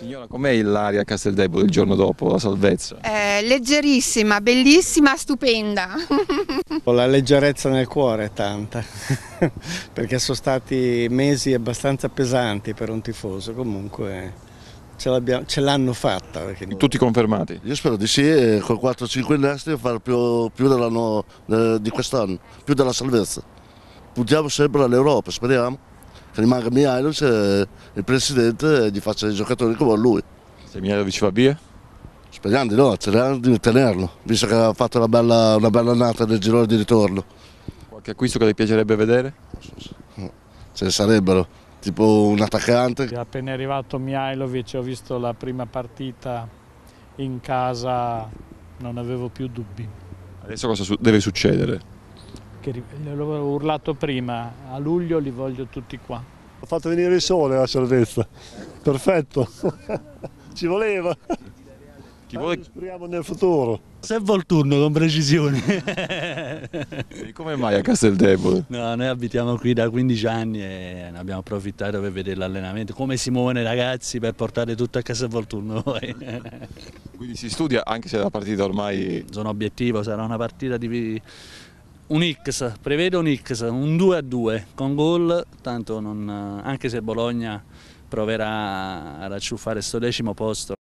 Signora, com'è l'aria a Casteldebole il giorno dopo la salvezza? Eh, leggerissima, bellissima, stupenda. la leggerezza nel cuore è tanta, perché sono stati mesi abbastanza pesanti per un tifoso, comunque eh, ce, l'hanno fatta. Perché... Tutti confermati? Io spero di sì, e con 4-5 nastri fare più, più dell'anno eh, di quest'anno, più della salvezza. Puntiamo sempre all'Europa, speriamo rimanga Mihailovic e il presidente eh, gli faccia i giocatori come lui. Se Mihailovic va via? Speriamo di no, speriamo di tenerlo, visto che ha fatto una bella, una bella annata nel girone di ritorno. Qualche acquisto che le piacerebbe vedere? Ce ne sarebbero, tipo un attaccante. Appena arrivato Mihailovic ho visto la prima partita in casa, non avevo più dubbi. Adesso cosa deve succedere? che l'avevo urlato prima, a luglio li voglio tutti qua. Ho fatto venire il sole la salvezza, perfetto, ci voleva. Chi vuole... Ah, speriamo nel futuro. Se Volturno con precisione. E come mai a Casteldebole? No, noi abitiamo qui da 15 anni e ne abbiamo approfittato per vedere l'allenamento, come si muovono i ragazzi per portare tutto a casa Volturno. Quindi si studia anche se la partita ormai... Sono obiettivo, sarà una partita di un X, prevede un X, un 2 a 2 con gol, tanto non, eh, anche se Bologna proverà a racciuffare sto decimo posto.